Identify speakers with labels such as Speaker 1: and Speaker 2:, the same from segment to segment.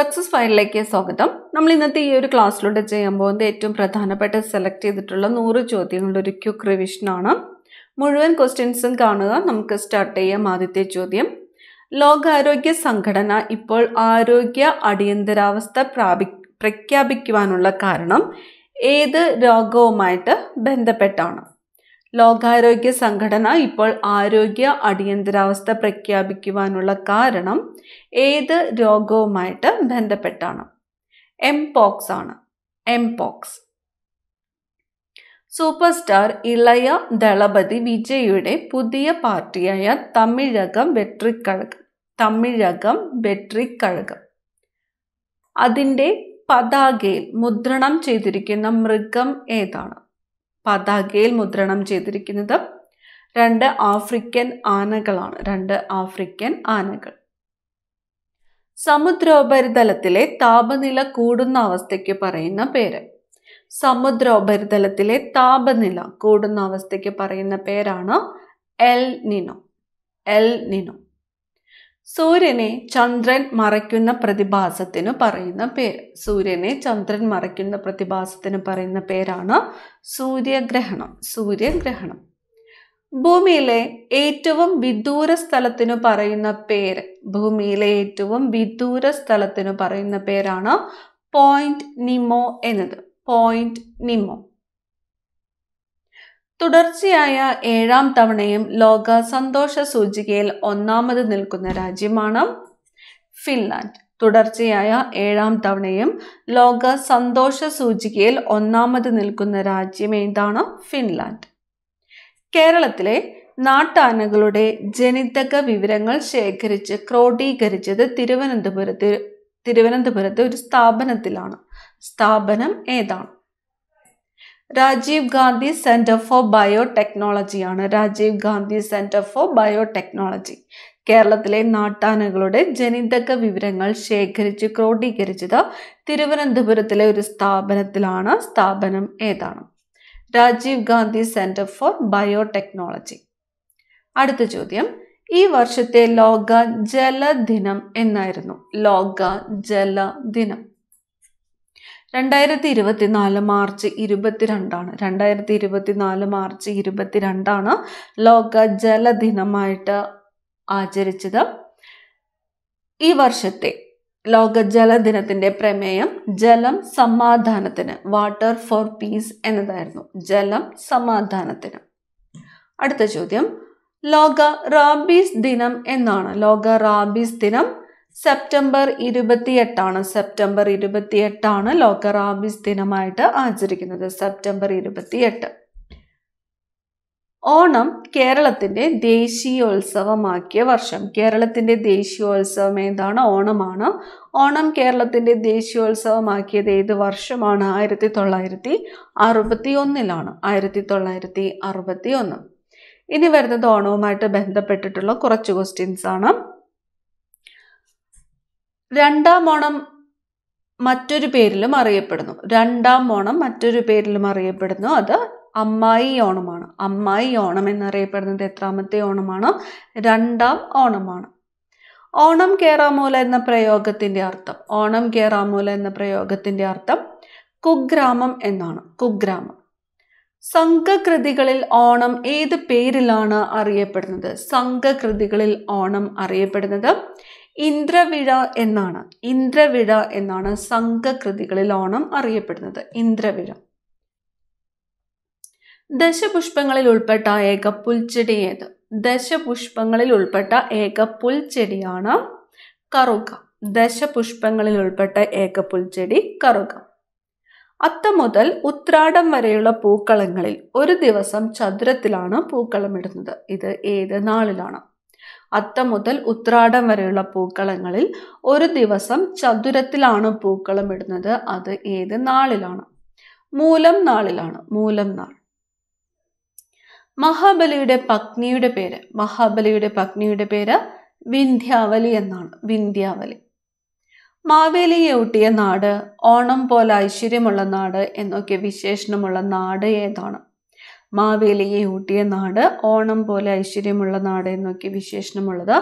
Speaker 1: success ഫയലിലേക്ക് സ്വാഗതം നമ്മൾ ഇന്നത്തെ ഈ ഒരു ക്ലാസ്സിലൂടെ ചെയ്യാൻ പോകുന്നത് ഏറ്റവും പ്രധാനപ്പെട്ട സെലക്ട് ചെയ്തിട്ടുള്ള നൂറ് ചോദ്യങ്ങളുടെ ഒരു ക്യുക്ക് റിവിഷനാണ് മുഴുവൻ ക്വസ്റ്റ്യൻസും കാണുക നമുക്ക് സ്റ്റാർട്ട് ചെയ്യാം ആദ്യത്തെ ചോദ്യം ലോകാരോഗ്യ സംഘടന ഇപ്പോൾ ആരോഗ്യ അടിയന്തരാവസ്ഥ പ്രാപി പ്രഖ്യാപിക്കുവാനുള്ള കാരണം ഏത് രോഗവുമായിട്ട് ബന്ധപ്പെട്ടാണ് ലോകാരോഗ്യ സംഘടന ഇപ്പോൾ ആരോഗ്യ അടിയന്തരാവസ്ഥ പ്രഖ്യാപിക്കുവാനുള്ള കാരണം ഏത് രോഗവുമായിട്ട് ബന്ധപ്പെട്ടാണ് എം പോക്സ് ആണ് എം പോക്സ് സൂപ്പർ സ്റ്റാർ ഇളയ ദളപതി വിജയുടെ പുതിയ പാർട്ടിയായ തമിഴകം വെട്രിക്കഴകം തമിഴകം വെട്രിക്കഴകം അതിൻ്റെ പതാകയിൽ മുദ്രണം ചെയ്തിരിക്കുന്ന മൃഗം ഏതാണ് പതാകയിൽ മുദ്രണം ചെയ്തിരിക്കുന്നത് രണ്ട് ആഫ്രിക്കൻ ആനകളാണ് രണ്ട് ആഫ്രിക്കൻ ആനകൾ സമുദ്രോപരിതലത്തിലെ താപനില കൂടുന്ന അവസ്ഥയ്ക്ക് പറയുന്ന പേര് സമുദ്രോപരിതലത്തിലെ താപനില കൂടുന്ന അവസ്ഥയ്ക്ക് പറയുന്ന പേരാണ് എൽ നിനോ എൽ നിനോ സൂര്യനെ ചന്ദ്രൻ മറയ്ക്കുന്ന പ്രതിഭാസത്തിന് പറയുന്ന പേര് സൂര്യനെ ചന്ദ്രൻ മറയ്ക്കുന്ന പ്രതിഭാസത്തിന് പറയുന്ന പേരാണ് സൂര്യഗ്രഹണം സൂര്യഗ്രഹണം ഭൂമിയിലെ ഏറ്റവും വിദൂര സ്ഥലത്തിനു പറയുന്ന പേര് ഭൂമിയിലെ ഏറ്റവും വിദൂര സ്ഥലത്തിനു പറയുന്ന പേരാണ് പോയിന്റ് നിമോ എന്നത് പോയിന്റ് നിമോ തുടർച്ചയായ ഏഴാം തവണയും ലോക സന്തോഷ സൂചികയിൽ ഒന്നാമത് നിൽക്കുന്ന രാജ്യമാണ് ഫിൻലാൻഡ് തുടർച്ചയായ ഏഴാം തവണയും ലോക സന്തോഷ സൂചികയിൽ ഒന്നാമത് നിൽക്കുന്ന രാജ്യം ഏതാണ് ഫിൻലാൻഡ് കേരളത്തിലെ നാട്ടാനകളുടെ ജനിതക വിവരങ്ങൾ ശേഖരിച്ച് ക്രോഡീകരിച്ചത് തിരുവനന്തപുരത്ത് തിരുവനന്തപുരത്തെ ഒരു സ്ഥാപനത്തിലാണ് സ്ഥാപനം ഏതാണ് രാജീവ് ഗാന്ധി സെൻറ്റർ ഫോർ ബയോടെക്നോളജിയാണ് Rajiv Gandhi centre for biotechnology കേരളത്തിലെ നാട്ടാനകളുടെ ജനിതക വിവരങ്ങൾ ശേഖരിച്ച് ക്രോഡീകരിച്ചത് തിരുവനന്തപുരത്തിലെ ഒരു സ്ഥാപനത്തിലാണ് സ്ഥാപനം ഏതാണ് Rajiv Gandhi centre for biotechnology അടുത്ത ചോദ്യം ഈ വർഷത്തെ ലോക ജലദിനം എന്നായിരുന്നു ലോക ജലദിനം രണ്ടായിരത്തി ഇരുപത്തിനാല് മാർച്ച് ഇരുപത്തിരണ്ടാണ് രണ്ടായിരത്തി ഇരുപത്തിനാല് മാർച്ച് ഇരുപത്തിരണ്ടാണ് ലോക ജലദിനമായിട്ട് ആചരിച്ചത് ഈ വർഷത്തെ ലോക ജലദിനത്തിൻ്റെ പ്രമേയം ജലം സമാധാനത്തിന് വാട്ടർ ഫോർ പീസ് എന്നതായിരുന്നു ജലം സമാധാനത്തിന് അടുത്ത ചോദ്യം ലോക റാബീസ് ദിനം എന്നാണ് ലോക റാബീസ് ദിനം സെപ്റ്റംബർ ഇരുപത്തിയെട്ടാണ് സെപ്റ്റംബർ ഇരുപത്തിയെട്ടാണ് ലോക റാബീസ് ദിനമായിട്ട് ആചരിക്കുന്നത് സെപ്റ്റംബർ ഇരുപത്തിയെട്ട് ഓണം കേരളത്തിൻ്റെ ദേശീയോത്സവമാക്കിയ വർഷം കേരളത്തിൻ്റെ ദേശീയോത്സവം ഏതാണ് ഓണമാണ് ഓണം കേരളത്തിൻ്റെ ദേശീയോത്സവമാക്കിയത് ഏത് വർഷമാണ് ആയിരത്തി തൊള്ളായിരത്തി അറുപത്തി ഒന്നിലാണ് ആയിരത്തി തൊള്ളായിരത്തി അറുപത്തി ഒന്ന് ഇനി വരുന്നത് ഓണവുമായിട്ട് ബന്ധപ്പെട്ടിട്ടുള്ള കുറച്ച് ക്വസ്റ്റ്യൻസ് ആണ് രണ്ടാം ഓണം മറ്റൊരു പേരിലും അറിയപ്പെടുന്നു രണ്ടാം ഓണം മറ്റൊരു പേരിലും അറിയപ്പെടുന്നു അത് അമ്മായി ഓണമാണ് അമ്മായി ഓണം എന്നറിയപ്പെടുന്നത് എത്രാമത്തെ ഓണമാണ് രണ്ടാം ഓണമാണ് ഓണം കേറാമൂല എന്ന പ്രയോഗത്തിൻ്റെ അർത്ഥം ഓണം കേറാമൂല എന്ന പ്രയോഗത്തിൻ്റെ അർത്ഥം കുഗ്രാമം എന്നാണ് കുഗ്രാമം സംഘകൃതികളിൽ ഓണം ഏത് പേരിലാണ് അറിയപ്പെടുന്നത് സംഘകൃതികളിൽ ഓണം അറിയപ്പെടുന്നത് ഇന്ദ്രവിഴ എന്നാണ് ഇന്ദ്രവിഴ എന്നാണ് സംഘകൃതികളിൽ ഓണം അറിയപ്പെടുന്നത് ഇന്ദ്രവിഴ ദശപുഷ്പങ്ങളിൽ ഉൾപ്പെട്ട ഏക പുൽച്ചെടി ഏത് ദശപുഷ്പങ്ങളിൽ ഉൾപ്പെട്ട ഏക പുൽച്ചെടിയാണ് കറുക ദശപുഷ്പങ്ങളിൽ ഉൾപ്പെട്ട ഏക പുൽച്ചെടി കറുക അത്തം മുതൽ ഉത്രാടം വരെയുള്ള പൂക്കളങ്ങളിൽ ഒരു ദിവസം ചതുരത്തിലാണ് പൂക്കളമിടുന്നത് ഇത് ഏത് നാളിലാണ് അത്തം മുതൽ ഉത്രാടം വരെയുള്ള പൂക്കളങ്ങളിൽ ഒരു ദിവസം ചതുരത്തിലാണ് പൂക്കളം ഇടുന്നത് അത് ഏത് നാളിലാണ് മൂലം നാളിലാണ് മൂലം നാൾ മഹാബലിയുടെ പത്നിയുടെ പേര് മഹാബലിയുടെ പത്നിയുടെ പേര് വിന്ധ്യാവലി എന്നാണ് വിന്ധ്യാവലി മാവേലിയെ ഊട്ടിയ നാട് ഓണം പോലെ ഐശ്വര്യമുള്ള നാട് എന്നൊക്കെ വിശേഷണമുള്ള നാട് ഏതാണ് മാവേലിയെ ഊട്ടിയ നാട് ഓണം പോലെ ഐശ്വര്യമുള്ള നാട് എന്നൊക്കെ വിശേഷണമുള്ളത്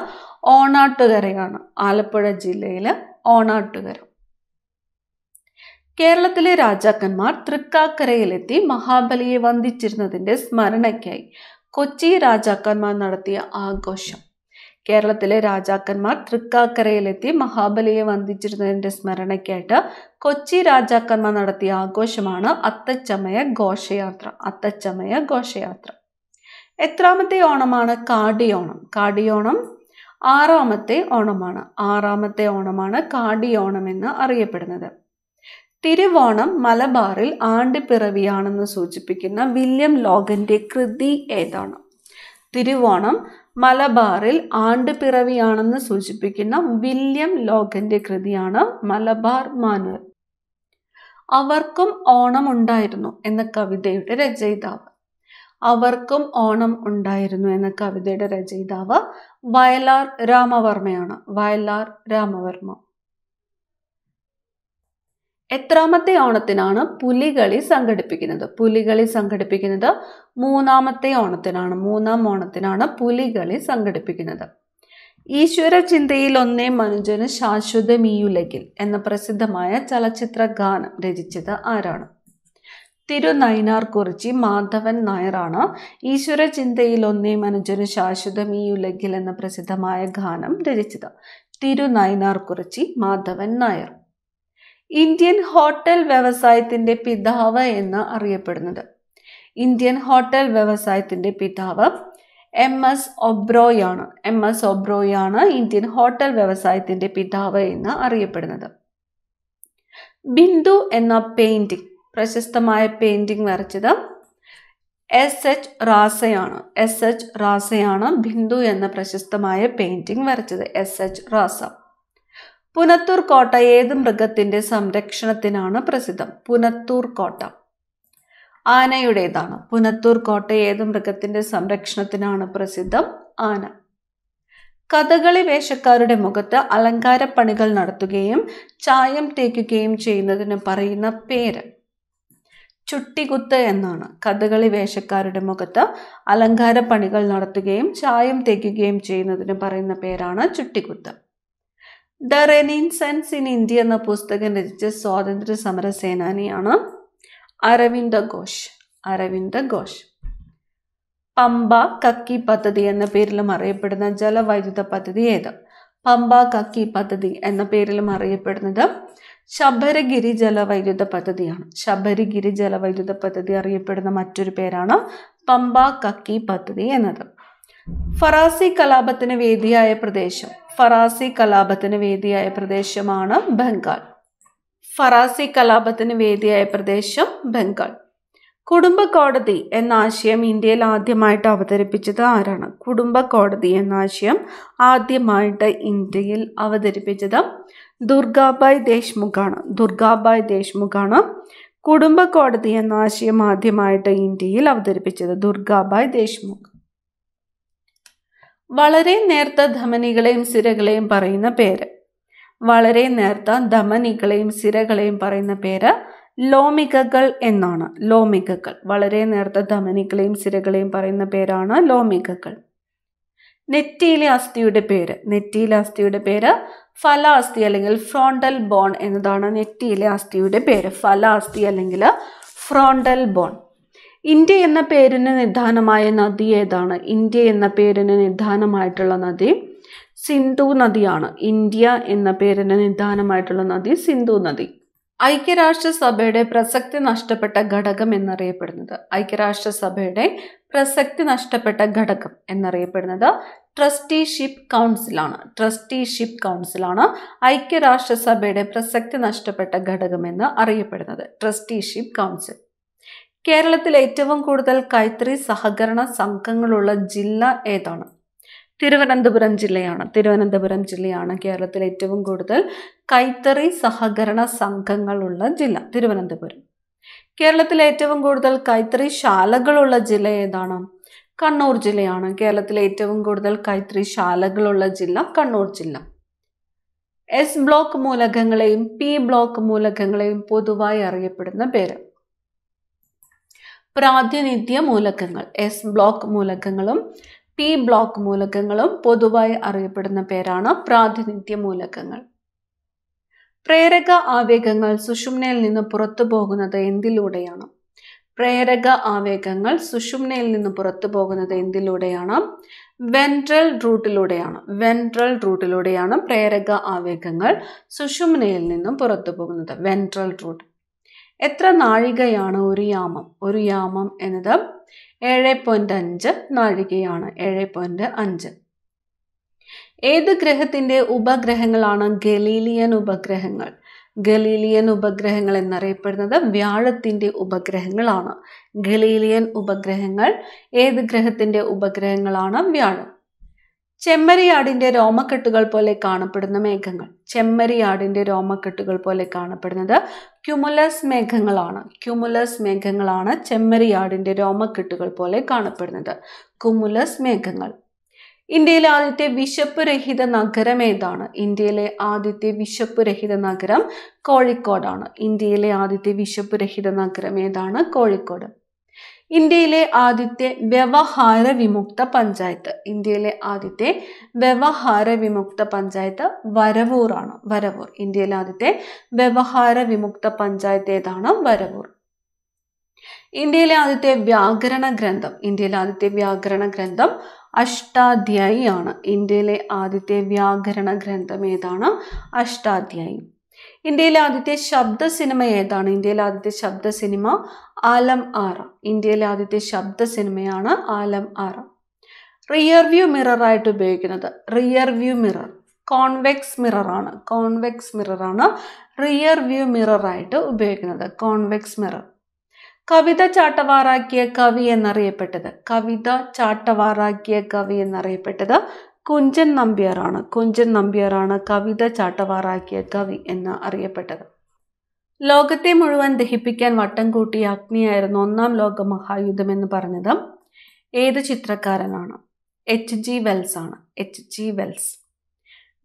Speaker 1: ഓണാട്ടുകരയാണ് ആലപ്പുഴ ജില്ലയിലെ ഓണാട്ടുകര കേരളത്തിലെ രാജാക്കന്മാർ തൃക്കാക്കരയിലെത്തി മഹാബലിയെ വന്ദിച്ചിരുന്നതിൻ്റെ സ്മരണയ്ക്കായി കൊച്ചി രാജാക്കന്മാർ നടത്തിയ ആഘോഷം കേരളത്തിലെ രാജാക്കന്മാർ തൃക്കാക്കരയിലെത്തി മഹാബലിയെ വന്ദിച്ചിരുന്നതിൻ്റെ സ്മരണയ്ക്കായിട്ട് കൊച്ചി രാജാക്കന്മാർ നടത്തിയ ആഘോഷമാണ് അത്തച്ചമയ ഘോഷയാത്ര അത്തച്ചമയ ഘോഷയാത്ര എത്രാമത്തെ ഓണമാണ് കാടിയോണം കാടിയോണം ആറാമത്തെ ഓണമാണ് ആറാമത്തെ ഓണമാണ് കാടിയോണം എന്ന് അറിയപ്പെടുന്നത് തിരുവോണം മലബാറിൽ ആണ്ടിപ്പിറവിയാണെന്ന് സൂചിപ്പിക്കുന്ന വില്യം ലോഗന്റെ കൃതി ഏതാണ് തിരുവോണം മലബാറിൽ ആണ്ടുപിറവിയാണെന്ന് സൂചിപ്പിക്കുന്ന വില്യം ലോഗന്റെ കൃതിയാണ് മലബാർ മാനുവൽ അവർക്കും ഓണം ഉണ്ടായിരുന്നു എന്ന കവിതയുടെ രചയിതാവ് അവർക്കും ഓണം ഉണ്ടായിരുന്നു എന്ന കവിതയുടെ രചയിതാവ് വയലാർ രാമവർമ്മയാണ് വയലാർ രാമവർമ്മ എത്രാമത്തെ ഓണത്തിനാണ് പുലികളി സംഘടിപ്പിക്കുന്നത് പുലികളി സംഘടിപ്പിക്കുന്നത് മൂന്നാമത്തെ ഓണത്തിനാണ് മൂന്നാം ഓണത്തിനാണ് പുലികളി സംഘടിപ്പിക്കുന്നത് ചിന്തയിൽ ഒന്നേ മനുജന് ശാശ്വതമീയുലകിൽ എന്ന പ്രസിദ്ധമായ ചലച്ചിത്ര ഗാനം രചിച്ചത് ആരാണ് തിരുനൈനാർ കുറിച്ചി മാധവൻ നായറാണ് ചിന്തയിൽ ഒന്നേ മനുജന് ശാശ്വതമീയുലകിൽ എന്ന പ്രസിദ്ധമായ ഗാനം രചിച്ചത് തിരുനൈനാർ കുറിച്ചി മാധവൻ നായർ ഇന്ത്യൻ ഹോട്ടൽ വ്യവസായത്തിൻ്റെ പിതാവ് എന്ന് അറിയപ്പെടുന്നത് ഇന്ത്യൻ ഹോട്ടൽ വ്യവസായത്തിൻ്റെ പിതാവ് എം എസ് ഒബ്രോയാണ് എം എസ് ഒബ്രോയാണ് ഇന്ത്യൻ ഹോട്ടൽ വ്യവസായത്തിൻ്റെ പിതാവ് എന്ന് അറിയപ്പെടുന്നത് ബിന്ദു എന്ന പെയിൻറ്റിംഗ് പ്രശസ്തമായ പെയിൻറ്റിംഗ് വരച്ചത് എസ് എച്ച് റാസയാണ് എസ് എച്ച് റാസയാണ് ബിന്ദു എന്ന പ്രശസ്തമായ പെയിൻറ്റിംഗ് വരച്ചത് എസ് എച്ച് റാസ പുനത്തൂർ കോട്ട ഏത് മൃഗത്തിൻ്റെ സംരക്ഷണത്തിനാണ് പ്രസിദ്ധം പുനത്തൂർ കോട്ട ആനയുടേതാണ് പുനത്തൂർ കോട്ട ഏത് മൃഗത്തിന്റെ സംരക്ഷണത്തിനാണ് പ്രസിദ്ധം ആന കഥകളി വേഷക്കാരുടെ മുഖത്ത് പണികൾ നടത്തുകയും ചായം തേക്കുകയും ചെയ്യുന്നതിന് പറയുന്ന പേര് ചുട്ടികുത്ത് എന്നാണ് കഥകളി വേഷക്കാരുടെ മുഖത്ത് പണികൾ നടത്തുകയും ചായം തേക്കുകയും ചെയ്യുന്നതിന് പറയുന്ന പേരാണ് ചുട്ടികുത്ത് ദ റെനിൻ ഇൻ ഇന്ത്യ എന്ന പുസ്തകം രചിച്ച സ്വാതന്ത്ര്യ സമര സേനാനിയാണ് അരവിന്ദ ഘോഷ് അരവിന്ദ ഘോഷ് പമ്പ കക്കി പദ്ധതി എന്ന പേരിലും അറിയപ്പെടുന്ന ജലവൈദ്യുത പദ്ധതി ഏത് പമ്പ കക്കി പദ്ധതി എന്ന പേരിലും അറിയപ്പെടുന്നത് ശബരഗിരി ജലവൈദ്യുത പദ്ധതിയാണ് ശബരിഗിരി ജലവൈദ്യുത പദ്ധതി അറിയപ്പെടുന്ന മറ്റൊരു പേരാണ് പമ്പ കക്കി പദ്ധതി എന്നത് ഫറാസി കലാപത്തിന് വേദിയായ പ്രദേശം ഫറാസി കലാപത്തിന് വേദിയായ പ്രദേശമാണ് ബംഗാൾ ഫറാസി കലാപത്തിന് വേദിയായ പ്രദേശം ബംഗാൾ കുടുംബ കോടതി എന്ന ആശയം ഇന്ത്യയിൽ ആദ്യമായിട്ട് അവതരിപ്പിച്ചത് ആരാണ് കുടുംബ കോടതി എന്ന ആശയം ആദ്യമായിട്ട് ഇന്ത്യയിൽ അവതരിപ്പിച്ചത് ദുർഗാബായ് ദേശ്മുഖാണ് ദുർഗാബായ് ദേശ്മുഖാണ് കുടുംബ കോടതി എന്ന ആശയം ആദ്യമായിട്ട് ഇന്ത്യയിൽ അവതരിപ്പിച്ചത് ദുർഗാബായ് ദേശ്മുഖ് വളരെ നേർത്ത ധമനികളെയും സിരകളെയും പറയുന്ന പേര് വളരെ നേർത്ത ധമനികളെയും സിരകളെയും പറയുന്ന പേര് ലോമികകൾ എന്നാണ് ലോമികകൾ വളരെ നേർത്ത ധമനികളെയും സിരകളെയും പറയുന്ന പേരാണ് ലോമികകൾ നെറ്റിയിലെ അസ്ഥിയുടെ പേര് നെറ്റിയിലെ അസ്ഥിയുടെ പേര് ഫലാസ്ഥി അല്ലെങ്കിൽ ഫ്രോണ്ടൽ ബോൺ എന്നതാണ് നെറ്റിയിലെ അസ്ഥിയുടെ പേര് ഫലാസ്ഥി അല്ലെങ്കിൽ ഫ്രോണ്ടൽ ബോൺ ഇന്ത്യ എന്ന പേരിന് നിധാനമായ നദി ഏതാണ് ഇന്ത്യ എന്ന പേരിന് നിധാനമായിട്ടുള്ള നദി സിന്ധു നദിയാണ് ഇന്ത്യ എന്ന പേരിന് നിദാനമായിട്ടുള്ള നദി സിന്ധു നദി ഐക്യരാഷ്ട്രസഭയുടെ പ്രസക്തി നഷ്ടപ്പെട്ട ഘടകം എന്നറിയപ്പെടുന്നത് ഐക്യരാഷ്ട്രസഭയുടെ പ്രസക്തി നഷ്ടപ്പെട്ട ഘടകം എന്നറിയപ്പെടുന്നത് ട്രസ്റ്റിഷിപ്പ് കൗൺസിലാണ് ട്രസ്റ്റിഷിപ്പ് കൗൺസിലാണ് ഐക്യരാഷ്ട്രസഭയുടെ പ്രസക്തി നഷ്ടപ്പെട്ട ഘടകമെന്ന് അറിയപ്പെടുന്നത് ട്രസ്റ്റിഷിപ്പ് കൗൺസിൽ കേരളത്തിൽ ഏറ്റവും കൂടുതൽ കൈത്തറി സഹകരണ സംഘങ്ങളുള്ള ജില്ല ഏതാണ് തിരുവനന്തപുരം ജില്ലയാണ് തിരുവനന്തപുരം ജില്ലയാണ് കേരളത്തിൽ ഏറ്റവും കൂടുതൽ കൈത്തറി സഹകരണ സംഘങ്ങളുള്ള ജില്ല തിരുവനന്തപുരം കേരളത്തിലെ ഏറ്റവും കൂടുതൽ കൈത്തറി ശാലകളുള്ള ജില്ല ഏതാണ് കണ്ണൂർ ജില്ലയാണ് കേരളത്തിലെ ഏറ്റവും കൂടുതൽ കൈത്തറി ശാലകളുള്ള ജില്ല കണ്ണൂർ ജില്ല എസ് ബ്ലോക്ക് മൂലകങ്ങളെയും പി ബ്ലോക്ക് മൂലകങ്ങളെയും പൊതുവായി അറിയപ്പെടുന്ന പേര് പ്രാതിനിധ്യ മൂലകങ്ങൾ എസ് ബ്ലോക്ക് മൂലകങ്ങളും പി ബ്ലോക്ക് മൂലകങ്ങളും പൊതുവായി അറിയപ്പെടുന്ന പേരാണ് പ്രാതിനിധ്യ മൂലകങ്ങൾ പ്രേരക ആവേഗങ്ങൾ സുഷുമ്നയിൽ നിന്ന് പുറത്തു പോകുന്നത് എന്തിലൂടെയാണ് പ്രേരക ആവേഗങ്ങൾ സുഷുമ്നയിൽ നിന്ന് പുറത്തു പോകുന്നത് എന്തിലൂടെയാണ് വെൻട്രൽ റൂട്ടിലൂടെയാണ് വെൻട്രൽ റൂട്ടിലൂടെയാണ് പ്രേരക ആവേഗങ്ങൾ സുഷുമ്നയിൽ നിന്നും പുറത്തു പോകുന്നത് വെൻട്രൽ റൂട്ട് എത്ര നാഴികയാണ് ഒരു യാമം ഒരു യാമം എന്നത് ഏഴ് പോയിൻ്റ് അഞ്ച് നാഴികയാണ് ഏഴ് പോയിൻ്റ് അഞ്ച് ഏത് ഗ്രഹത്തിൻ്റെ ഉപഗ്രഹങ്ങളാണ് ഗലീലിയൻ ഉപഗ്രഹങ്ങൾ ഗലീലിയൻ ഉപഗ്രഹങ്ങൾ എന്നറിയപ്പെടുന്നത് വ്യാഴത്തിൻ്റെ ഉപഗ്രഹങ്ങളാണ് ഗലീലിയൻ ഉപഗ്രഹങ്ങൾ ഏത് ഗ്രഹത്തിൻ്റെ ഉപഗ്രഹങ്ങളാണ് വ്യാഴം ചെമ്മരിയാടിൻ്റെ രോമക്കെട്ടുകൾ പോലെ കാണപ്പെടുന്ന മേഘങ്ങൾ ചെമ്മരിയാടിൻ്റെ രോമക്കെട്ടുകൾ പോലെ കാണപ്പെടുന്നത് ക്യുമുലസ് മേഘങ്ങളാണ് ക്യുമുലസ് മേഘങ്ങളാണ് ചെമ്മരിയാടിൻ്റെ രോമക്കെട്ടുകൾ പോലെ കാണപ്പെടുന്നത് കുമുലസ് മേഘങ്ങൾ ഇന്ത്യയിലെ ആദ്യത്തെ വിശപ്പ് രഹിത നഗരം ഏതാണ് ഇന്ത്യയിലെ ആദ്യത്തെ വിശപ്പ് രഹിത നഗരം കോഴിക്കോടാണ് ഇന്ത്യയിലെ ആദ്യത്തെ വിശപ്പ് രഹിത നഗരം ഏതാണ് കോഴിക്കോട് ഇന്ത്യയിലെ ആദ്യത്തെ വ്യവഹാര വിമുക്ത പഞ്ചായത്ത് ഇന്ത്യയിലെ ആദ്യത്തെ വ്യവഹാര വിമുക്ത പഞ്ചായത്ത് വരവൂറാണ് വരവൂർ ഇന്ത്യയിലെ ആദ്യത്തെ വ്യവഹാര വിമുക്ത പഞ്ചായത്ത് ഏതാണ് വരവൂർ ഇന്ത്യയിലെ ആദ്യത്തെ വ്യാകരണ ഗ്രന്ഥം ഇന്ത്യയിലെ ആദ്യത്തെ വ്യാകരണ ഗ്രന്ഥം അഷ്ടാധ്യായി ആണ് ഇന്ത്യയിലെ ആദ്യത്തെ വ്യാകരണ ഗ്രന്ഥം ഏതാണ് അഷ്ടാധ്യായി ഇന്ത്യയിലെ ആദ്യത്തെ ശബ്ദ സിനിമ ഏതാണ് ഇന്ത്യയിലെ ആദ്യത്തെ ശബ്ദ സിനിമ ആലം ആറ ഇന്ത്യയിലെ ആദ്യത്തെ ശബ്ദ സിനിമയാണ് ആലം ആറ റിയർ വ്യൂ മിററായിട്ട് ഉപയോഗിക്കുന്നത് റിയർ വ്യൂ മിറർ കോൺവെക്സ് മിററാണ് കോൺവെക്സ് മിററാണ് റിയർ വ്യൂ മിററായിട്ട് ഉപയോഗിക്കുന്നത് കോൺവെക്സ് മിറർ കവിത ചാട്ടവാറാക്കിയ കവി എന്നറിയപ്പെട്ടത് കവിത ചാട്ടവാറാക്കിയ കവി എന്നറിയപ്പെട്ടത് കുഞ്ചൻ നമ്പ്യാറാണ് കുഞ്ചൻ നമ്പ്യാറാണ് കവിത ചാട്ടവാറാക്കിയ കവി എന്ന് അറിയപ്പെട്ടത് ലോകത്തെ മുഴുവൻ ദഹിപ്പിക്കാൻ വട്ടം കൂട്ടിയ അഗ്നിയായിരുന്നു ഒന്നാം ലോക മഹായുദ്ധം എന്ന് പറഞ്ഞത് ഏത് ചിത്രക്കാരനാണ് എച്ച് ജി വെൽസ് ആണ് എച്ച് ജി വെൽസ്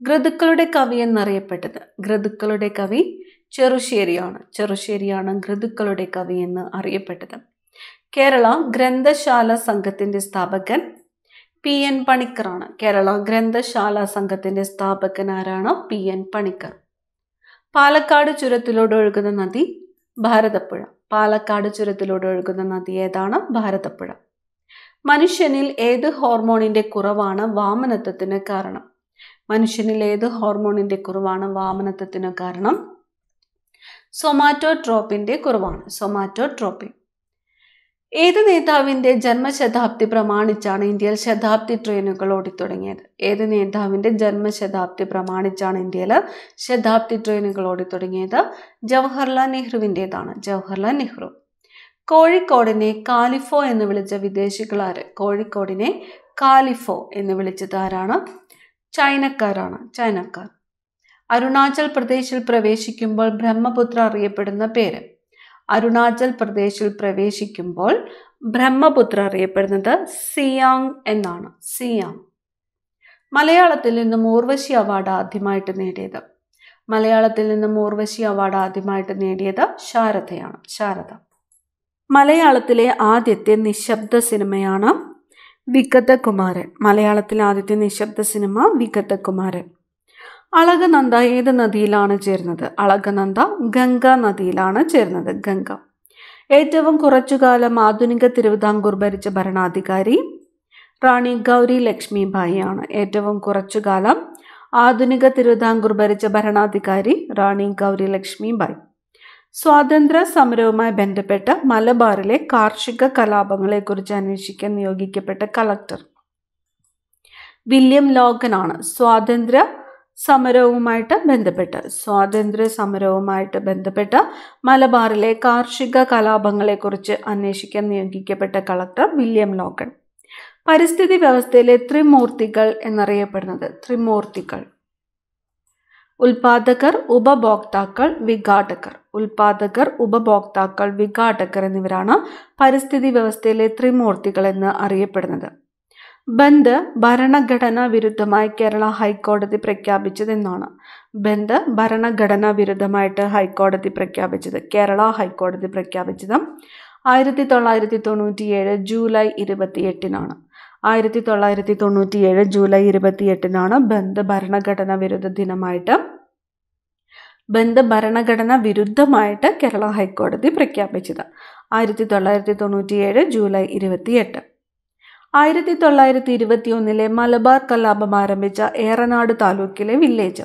Speaker 1: ഘൃതുക്കളുടെ കവി എന്നറിയപ്പെട്ടത് ഘൃതുക്കളുടെ കവി ചെറുശ്ശേരിയാണ് ചെറുശ്ശേരിയാണ് ഘൃതുക്കളുടെ കവി എന്ന് അറിയപ്പെട്ടത് കേരള ഗ്രന്ഥശാല സംഘത്തിൻ്റെ സ്ഥാപകൻ പി എൻ പണിക്കറാണ് കേരള ഗ്രന്ഥശാല സംഘത്തിൻ്റെ സ്ഥാപകനാരാണ് പി എൻ പണിക്കർ പാലക്കാട് ചുരത്തിലൂടെ ഒഴുകുന്ന നദി ഭാരതപ്പുഴ പാലക്കാട് ചുരത്തിലൂടെ ഒഴുകുന്ന നദി ഏതാണ് ഭാരതപ്പുഴ മനുഷ്യനിൽ ഏത് ഹോർമോണിൻ്റെ കുറവാണ് വാമനത്വത്തിന് കാരണം മനുഷ്യനിൽ ഏത് ഹോർമോണിൻ്റെ കുറവാണ് വാമനത്വത്തിന് കാരണം സൊമാറ്റോട്രോപ്പിൻ്റെ കുറവാണ് സൊമാറ്റോട്രോപ്പിൻ ഏത് നേതാവിൻ്റെ ജന്മശതാബ്ദി പ്രമാണിച്ചാണ് ഇന്ത്യയിൽ ശതാബ്ദി ട്രെയിനുകൾ ഓടിത്തുടങ്ങിയത് ഏത് നേതാവിൻ്റെ ജന്മശതാബ്ദി പ്രമാണിച്ചാണ് ഇന്ത്യയിൽ ശതാബ്ദി ട്രെയിനുകൾ ഓടിത്തുടങ്ങിയത് ജവഹർലാൽ നെഹ്റുവിൻ്റേതാണ് ജവഹർലാൽ നെഹ്റു കോഴിക്കോടിനെ കാലിഫോ എന്ന് വിളിച്ച വിദേശികളാര് കോഴിക്കോടിനെ കാലിഫോ എന്ന് വിളിച്ചത് ആരാണ് ചൈനക്കാരാണ് ചൈനക്കാർ അരുണാചൽ പ്രദേശിൽ പ്രവേശിക്കുമ്പോൾ ബ്രഹ്മപുത്ര അറിയപ്പെടുന്ന പേര് അരുണാചൽ പ്രദേശിൽ പ്രവേശിക്കുമ്പോൾ ബ്രഹ്മപുത്ര അറിയപ്പെടുന്നത് സിയാങ് എന്നാണ് സിയാങ് മലയാളത്തിൽ നിന്ന് മൂർവശി അവാർഡ് ആദ്യമായിട്ട് നേടിയത് മലയാളത്തിൽ നിന്ന് മൂർവശി അവാർഡ് ആദ്യമായിട്ട് നേടിയത് ശാരദയാണ് ശാരദ മലയാളത്തിലെ ആദ്യത്തെ നിശബ്ദ സിനിമയാണ് വിഗതകുമാരൻ മലയാളത്തിലെ ആദ്യത്തെ നിശബ്ദ സിനിമ വിഗതകുമാരൻ അളകനന്ദ ഏത് നദിയിലാണ് ചേരുന്നത് അളകനന്ദ ഗംഗ നദിയിലാണ് ചേരുന്നത് ഗംഗ ഏറ്റവും കുറച്ചുകാലം ആധുനിക തിരുവിതാംകൂർ ഭരിച്ച ഭരണാധികാരി റാണി ഗൗരി ലക്ഷ്മിബായി ആണ് ഏറ്റവും കുറച്ചുകാലം ആധുനിക തിരുവിതാംകൂർ ഭരിച്ച ഭരണാധികാരി റാണി ഗൗരി ലക്ഷ്മിബായി സ്വാതന്ത്ര്യ സമരവുമായി ബന്ധപ്പെട്ട മലബാറിലെ കാർഷിക കലാപങ്ങളെക്കുറിച്ച് അന്വേഷിക്കാൻ നിയോഗിക്കപ്പെട്ട കളക്ടർ വില്യം ആണ് സ്വാതന്ത്ര്യ സമരവുമായിട്ട് ബന്ധപ്പെട്ട് സ്വാതന്ത്ര്യ സമരവുമായിട്ട് ബന്ധപ്പെട്ട് മലബാറിലെ കാർഷിക കലാപങ്ങളെക്കുറിച്ച് അന്വേഷിക്കാൻ നിയോഗിക്കപ്പെട്ട കളക്ടർ വില്യം ലോക്കൺ പരിസ്ഥിതി വ്യവസ്ഥയിലെ ത്രിമൂർത്തികൾ എന്നറിയപ്പെടുന്നത് ത്രിമൂർത്തികൾ ഉൽപാദകർ ഉപഭോക്താക്കൾ വിഘാടകർ ഉൽപാദകർ ഉപഭോക്താക്കൾ വിഘാടകർ എന്നിവരാണ് പരിസ്ഥിതി വ്യവസ്ഥയിലെ ത്രിമൂർത്തികൾ എന്ന് അറിയപ്പെടുന്നത് ബന്ദ് ഭരണഘടനാ വിരുദ്ധമായി കേരള ഹൈക്കോടതി പ്രഖ്യാപിച്ചതെന്നാണ് ബന്ദ് ഭരണഘടനാ വിരുദ്ധമായിട്ട് ഹൈക്കോടതി പ്രഖ്യാപിച്ചത് കേരള ഹൈക്കോടതി പ്രഖ്യാപിച്ചത് ആയിരത്തി തൊള്ളായിരത്തി തൊണ്ണൂറ്റിയേഴ് ജൂലൈ ഇരുപത്തിയെട്ടിനാണ് ആയിരത്തി തൊള്ളായിരത്തി തൊണ്ണൂറ്റിയേഴ് ജൂലൈ ഇരുപത്തിയെട്ടിനാണ് ബന്ദ് ഭരണഘടനാ വിരുദ്ധ ദിനമായിട്ട് ബന്ദ് ഭരണഘടനാ വിരുദ്ധമായിട്ട് കേരള ഹൈക്കോടതി പ്രഖ്യാപിച്ചത് ആയിരത്തി തൊള്ളായിരത്തി തൊണ്ണൂറ്റിയേഴ് ജൂലൈ ഇരുപത്തിയെട്ട് ആയിരത്തി തൊള്ളായിരത്തി ഒന്നിലെ മലബാർ കലാപം ആരംഭിച്ച ഏറനാട് താലൂക്കിലെ വില്ലേജ്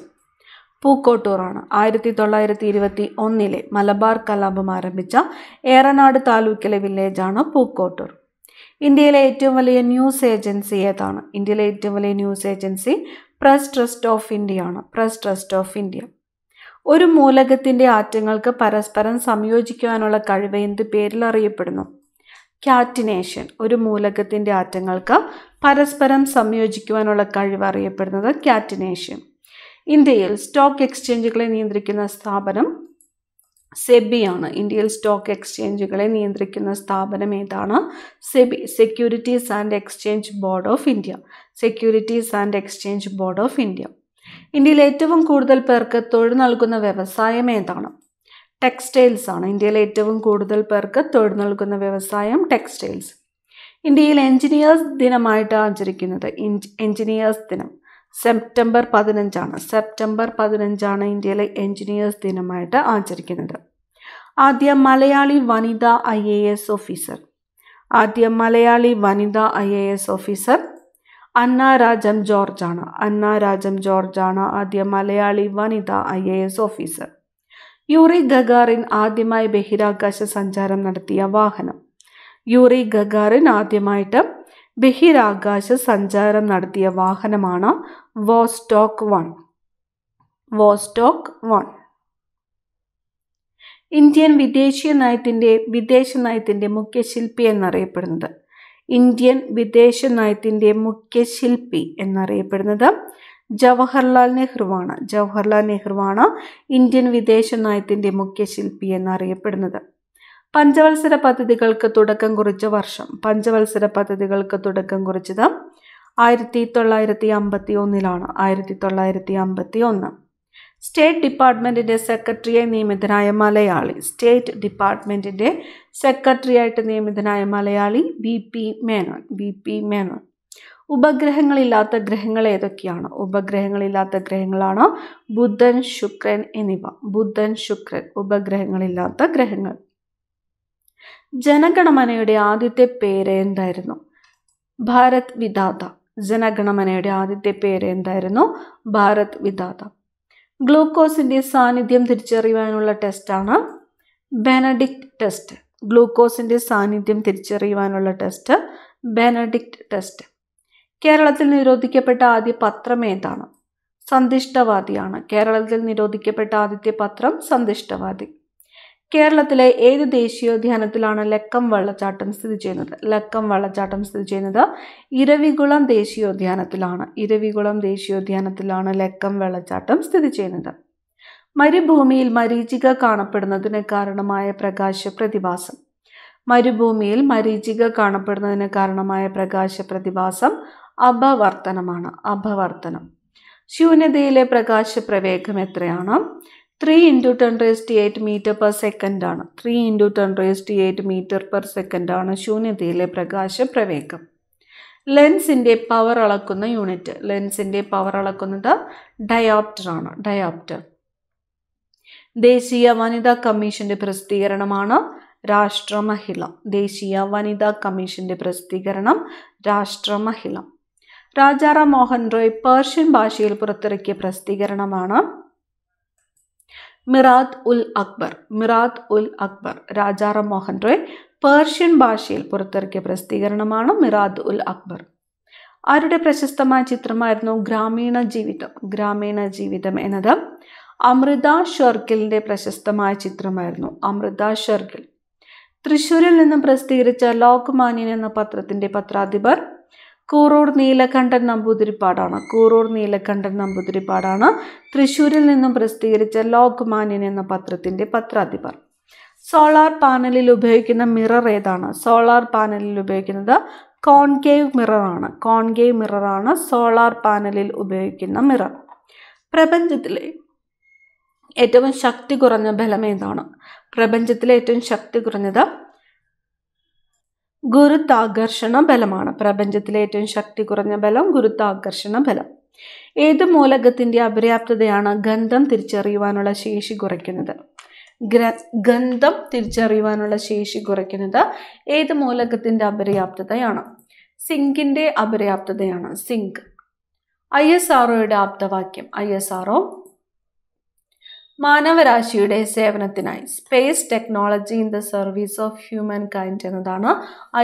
Speaker 1: പൂക്കോട്ടൂറാണ് ആയിരത്തി തൊള്ളായിരത്തി ഇരുപത്തി ഒന്നിലെ മലബാർ കലാപം ആരംഭിച്ച ഏറനാട് താലൂക്കിലെ വില്ലേജാണ് പൂക്കോട്ടൂർ ഇന്ത്യയിലെ ഏറ്റവും വലിയ ന്യൂസ് ഏജൻസി ഏതാണ് ഇന്ത്യയിലെ ഏറ്റവും വലിയ news agency press trust of ഇന്ത്യയാണ് പ്രസ് ട്രസ്റ്റ് ഓഫ് ഇന്ത്യ ഒരു മൂലകത്തിൻ്റെ ആറ്റങ്ങൾക്ക് പരസ്പരം സംയോജിക്കുവാനുള്ള കഴിവ് എന്ത് പേരിൽ അറിയപ്പെടുന്നു കാറ്റിനേഷൻ ഒരു മൂലകത്തിൻ്റെ ആറ്റങ്ങൾക്ക് പരസ്പരം സംയോജിക്കുവാനുള്ള കഴിവ് അറിയപ്പെടുന്നത് കാറ്റിനേഷൻ ഇന്ത്യയിൽ സ്റ്റോക്ക് എക്സ്ചേഞ്ചുകളെ നിയന്ത്രിക്കുന്ന സ്ഥാപനം സെബി ആണ് ഇന്ത്യയിൽ സ്റ്റോക്ക് എക്സ്ചേഞ്ചുകളെ നിയന്ത്രിക്കുന്ന സ്ഥാപനം ഏതാണ് SEBI securities and exchange board of India securities and exchange board of India ഇന്ത്യയിൽ ഏറ്റവും കൂടുതൽ പേർക്ക് തൊഴിൽ നൽകുന്ന വ്യവസായം ഏതാണ് ടെക്സ്റ്റൈൽസ് ആണ് ഇന്ത്യയിലെ ഏറ്റവും കൂടുതൽ പേർക്ക് തൊഴിൽ നൽകുന്ന വ്യവസായം ടെക്സ്റ്റൈൽസ് ഇന്ത്യയിൽ എഞ്ചിനീയേഴ്സ് ദിനമായിട്ട് ആചരിക്കുന്നത് എഞ്ചിനീയേഴ്സ് ദിനം സെപ്റ്റംബർ പതിനഞ്ചാണ് സെപ്റ്റംബർ പതിനഞ്ചാണ് ഇന്ത്യയിലെ എഞ്ചിനീയേഴ്സ് ദിനമായിട്ട് ആചരിക്കുന്നത് ആദ്യ മലയാളി വനിതാ ഐ എ എസ് ഓഫീസർ ആദ്യ മലയാളി വനിതാ I A S officer Anna Rajam ജോർജാണ് അന്ന രാജം ജോർജാണ് ആദ്യ മലയാളി വനിതാ I A S officer Yuri Gagarin ആദ്യമായി ബഹിരാകാശ സഞ്ചാരം നടത്തിയ വാഹനം യൂറി ഗഗാറിൻ ആദ്യമായിട്ട് ബഹിരാകാശ സഞ്ചാരം നടത്തിയ വാഹനമാണ് Vostok one Vostok one Indian വിദേശീയ നയത്തിൻ്റെ വിദേശ നയത്തിൻ്റെ മുഖ്യ ശില്പി എന്നറിയപ്പെടുന്നത് ഇന്ത്യൻ വിദേശ നയത്തിൻ്റെ മുഖ്യ ശില്പി എന്നറിയപ്പെടുന്നത് ജവഹർലാൽ നെഹ്റുവാണ് ജവഹർലാൽ നെഹ്റുവാണ് ഇന്ത്യൻ വിദേശ നയത്തിൻ്റെ മുഖ്യ ശില്പി എന്നറിയപ്പെടുന്നത് പഞ്ചവത്സര പദ്ധതികൾക്ക് തുടക്കം കുറിച്ച വർഷം പഞ്ചവത്സര പദ്ധതികൾക്ക് തുടക്കം കുറിച്ചത് ആയിരത്തി തൊള്ളായിരത്തി അമ്പത്തി ഒന്നിലാണ് ആയിരത്തി തൊള്ളായിരത്തി അമ്പത്തി ഒന്ന് സ്റ്റേറ്റ് ഡിപ്പാർട്ട്മെൻറ്റിൻ്റെ സെക്രട്ടറിയായി നിയമിതനായ മലയാളി സ്റ്റേറ്റ് ഡിപ്പാർട്ട്മെൻറ്റിൻ്റെ സെക്രട്ടറിയായിട്ട് നിയമിതനായ Malayali B P Menon B P Menon ഉപഗ്രഹങ്ങളില്ലാത്ത ഗ്രഹങ്ങൾ ഏതൊക്കെയാണ് ഉപഗ്രഹങ്ങളില്ലാത്ത ഗ്രഹങ്ങളാണ് ബുധൻ ശുക്രൻ എന്നിവ ബുധൻ ശുക്രൻ ഉപഗ്രഹങ്ങളില്ലാത്ത ഗ്രഹങ്ങൾ ജനഗണമനയുടെ ആദ്യത്തെ പേര് എന്തായിരുന്നു ഭാരത് വിദാത ജനഗണമനയുടെ ആദ്യത്തെ പേര് എന്തായിരുന്നു ഭാരത് വിദാത ഗ്ലൂക്കോസിൻ്റെ സാന്നിധ്യം തിരിച്ചറിയുവാനുള്ള ടെസ്റ്റാണ് ബെനഡിക്റ്റ് ടെസ്റ്റ് ഗ്ലൂക്കോസിൻ്റെ സാന്നിധ്യം തിരിച്ചറിയുവാനുള്ള ടെസ്റ്റ് ബെനഡിക്റ്റ് ടെസ്റ്റ് കേരളത്തിൽ നിരോധിക്കപ്പെട്ട ആദ്യ പത്രം ഏതാണ് സന്തിഷ്ടവാദിയാണ് കേരളത്തിൽ നിരോധിക്കപ്പെട്ട ആദ്യത്തെ പത്രം സന്തിഷ്ടവാദി കേരളത്തിലെ ഏത് ദേശീയോദ്യാനത്തിലാണ് ലക്കം വെള്ളച്ചാട്ടം സ്ഥിതി ചെയ്യുന്നത് ലക്കം വെള്ളച്ചാട്ടം സ്ഥിതി ചെയ്യുന്നത് ഇരവികുളം ദേശീയോദ്യാനത്തിലാണ് ഇരവികുളം ദേശീയോദ്യാനത്തിലാണ് ലക്കം വെള്ളച്ചാട്ടം സ്ഥിതി ചെയ്യുന്നത് മരുഭൂമിയിൽ മരീചിക കാണപ്പെടുന്നതിന് കാരണമായ പ്രകാശ പ്രതിഭാസം മരുഭൂമിയിൽ മരീചിക കാണപ്പെടുന്നതിന് കാരണമായ പ്രകാശ പ്രതിഭാസം അപവർത്തനമാണ് അപവർത്തനം ശൂന്യതയിലെ പ്രകാശപ്രവേഗം എത്രയാണ് three into ten raised to eight metre per second ആണ് three into ten raised to eight metre per second ആണ് ശൂന്യതയിലെ പ്രകാശപ്രവേഗം ലെൻസിൻ്റെ പവർ അളക്കുന്ന യൂണിറ്റ് ലെൻസിൻ്റെ പവർ അളക്കുന്നത് ഡയോപ്റ്റർ ആണ് ഡയോപ്റ്റർ ദേശീയ വനിതാ കമ്മീഷൻ്റെ പ്രസിദ്ധീകരണമാണ് രാഷ്ട്രമഹിള ദേശീയ വനിതാ കമ്മീഷൻ്റെ പ്രസിദ്ധീകരണം രാഷ്ട്രമഹിള രാജാറാം മോഹൻ റോയ് പേർഷ്യൻ ഭാഷയിൽ പുറത്തിറക്കിയ പ്രസിദ്ധീകരണമാണ് മിറാത്ത് ഉൽ അക്ബർ മിറാത്ത് ഉൽ അക്ബർ രാജാറാം മോഹൻ റോയ് പേർഷ്യൻ ഭാഷയിൽ പുറത്തിറക്കിയ പ്രസിദ്ധീകരണമാണ് മിറാത്ത് ഉൽ അക്ബർ ആരുടെ പ്രശസ്തമായ ചിത്രമായിരുന്നു ഗ്രാമീണ ജീവിതം ഗ്രാമീണ ജീവിതം എന്നത് അമൃത ഷെർക്കിലിൻ്റെ പ്രശസ്തമായ ചിത്രമായിരുന്നു അമൃത ഷെർക്കിൽ തൃശ്ശൂരിൽ നിന്നും പ്രസിദ്ധീകരിച്ച ലോക്മാന്യൻ എന്ന പത്രത്തിൻ്റെ പത്രാധിപർ കൂറൂർ നീലകണ്ഠൻ നമ്പൂതിരിപ്പാടാണ് കൂറൂർ നീലകണ്ഠൻ നമ്പൂതിരിപ്പാടാണ് തൃശ്ശൂരിൽ നിന്നും പ്രസിദ്ധീകരിച്ച ലോക്മാന്യൻ എന്ന പത്രത്തിൻ്റെ പത്രാധിപർ സോളാർ പാനലിൽ ഉപയോഗിക്കുന്ന മിറർ ഏതാണ് സോളാർ പാനലിൽ ഉപയോഗിക്കുന്നത് കോൺകേവ് മിററാണ് കോൺകേവ് മിററാണ് സോളാർ പാനലിൽ ഉപയോഗിക്കുന്ന മിറർ പ്രപഞ്ചത്തിലെ ഏറ്റവും ശക്തി കുറഞ്ഞ ബലം ഏതാണ് പ്രപഞ്ചത്തിലെ ഏറ്റവും ശക്തി കുറഞ്ഞത് ഗുരുത്വാകർഷണ ബലമാണ് പ്രപഞ്ചത്തിലെ ഏറ്റവും ശക്തി കുറഞ്ഞ ബലം ഗുരുത്വാകർഷണ ബലം ഏത് മൂലകത്തിൻ്റെ അപര്യാപ്തതയാണ് ഗന്ധം തിരിച്ചറിയുവാനുള്ള ശേഷി കുറയ്ക്കുന്നത് ഗന്ധം തിരിച്ചറിയുവാനുള്ള ശേഷി കുറയ്ക്കുന്നത് ഏത് മൂലകത്തിൻ്റെ അപര്യാപ്തതയാണ് സിങ്കിൻ്റെ അപര്യാപ്തതയാണ് സിങ്ക് ഐ എസ് ആർഒയുടെ ആപ്തവാക്യം ഐ എസ് ആർഒ മാനവരാശിയുടെ സേവനത്തിനായി space technology in the service of humankind എന്നതാണ്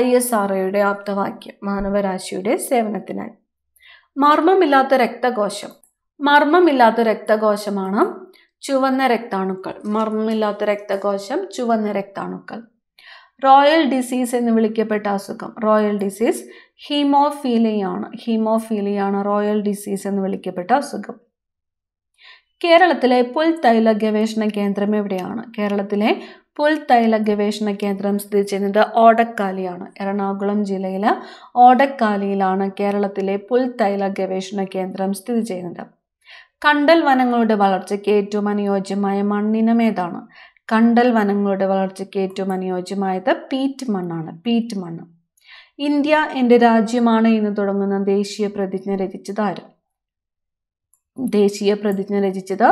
Speaker 1: ഐ എസ് ആർ ഒയുടെ ആപ്തവാക്യം മാനവരാശിയുടെ സേവനത്തിനായി മർമ്മമില്ലാത്ത രക്തകോശം മർമ്മമില്ലാത്ത രക്തകോശമാണ് ചുവന്ന രക്താണുക്കൾ മർമ്മമില്ലാത്ത രക്തകോശം ചുവന്ന രക്താണുക്കൾ റോയൽ ഡിസീസ് എന്ന് വിളിക്കപ്പെട്ട അസുഖം റോയൽ ഡിസീസ് ഹീമോഫീലിയാണ് ഹീമോഫീലിയാണ് റോയൽ ഡിസീസ് എന്ന് വിളിക്കപ്പെട്ട അസുഖം കേരളത്തിലെ പുൽത്തൈല ഗവേഷണ കേന്ദ്രം എവിടെയാണ് കേരളത്തിലെ പുൽത്തൈല ഗവേഷണ കേന്ദ്രം സ്ഥിതി ചെയ്യുന്നത് ഓടക്കാലിയാണ് എറണാകുളം ജില്ലയിലെ ഓടക്കാലിയിലാണ് കേരളത്തിലെ പുൽത്തൈല ഗവേഷണ കേന്ദ്രം സ്ഥിതി ചെയ്യുന്നത് കണ്ടൽ വനങ്ങളുടെ വളർച്ചയ്ക്ക് ഏറ്റവും അനുയോജ്യമായ മണ്ണിനം ഏതാണ് കണ്ടൽ വനങ്ങളുടെ വളർച്ചയ്ക്ക് ഏറ്റവും അനുയോജ്യമായത് പീറ്റ് മണ്ണാണ് പീറ്റ് മണ്ണ് ഇന്ത്യ എൻ്റെ രാജ്യമാണ് എന്ന് തുടങ്ങുന്ന ദേശീയ പ്രതിജ്ഞ രചിച്ചതാരും ദേശീയ പ്രതിജ്ഞ രചിച്ചത്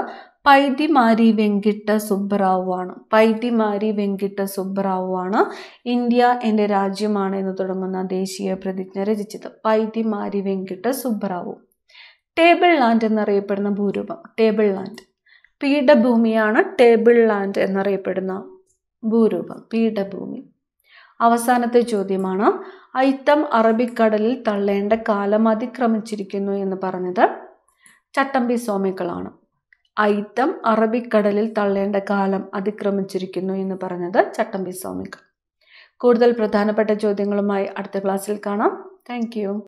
Speaker 1: പൈതിമാരി വെങ്കിട്ട സുബ്ബറാവു ആണ് പൈതിമാരി വെങ്കിട്ട സുബ്ബറാവു ആണ് ഇന്ത്യ എൻ്റെ രാജ്യമാണ് എന്ന് തുടങ്ങുന്ന ദേശീയ പ്രതിജ്ഞ രചിച്ചത് പൈതിമാരി വെങ്കിട്ട സുബ്ബറാവു ടേബിൾ ലാൻഡ് എന്നറിയപ്പെടുന്ന ഭൂരൂപം ടേബിൾ ലാൻഡ് പീഠഭൂമിയാണ് ടേബിൾ ലാൻഡ് എന്നറിയപ്പെടുന്ന ഭൂരൂപം പീഠഭൂമി അവസാനത്തെ ചോദ്യമാണ് ഐത്തം അറബിക്കടലിൽ തള്ളേണ്ട കാലം അതിക്രമിച്ചിരിക്കുന്നു എന്ന് പറഞ്ഞത് ചട്ടമ്പി സ്വാമികളാണ് അയിത്തം അറബിക്കടലിൽ തള്ളേണ്ട കാലം അതിക്രമിച്ചിരിക്കുന്നു എന്ന് പറഞ്ഞത് ചട്ടമ്പി സ്വാമികൾ കൂടുതൽ പ്രധാനപ്പെട്ട ചോദ്യങ്ങളുമായി അടുത്ത ക്ലാസ്സിൽ കാണാം താങ്ക്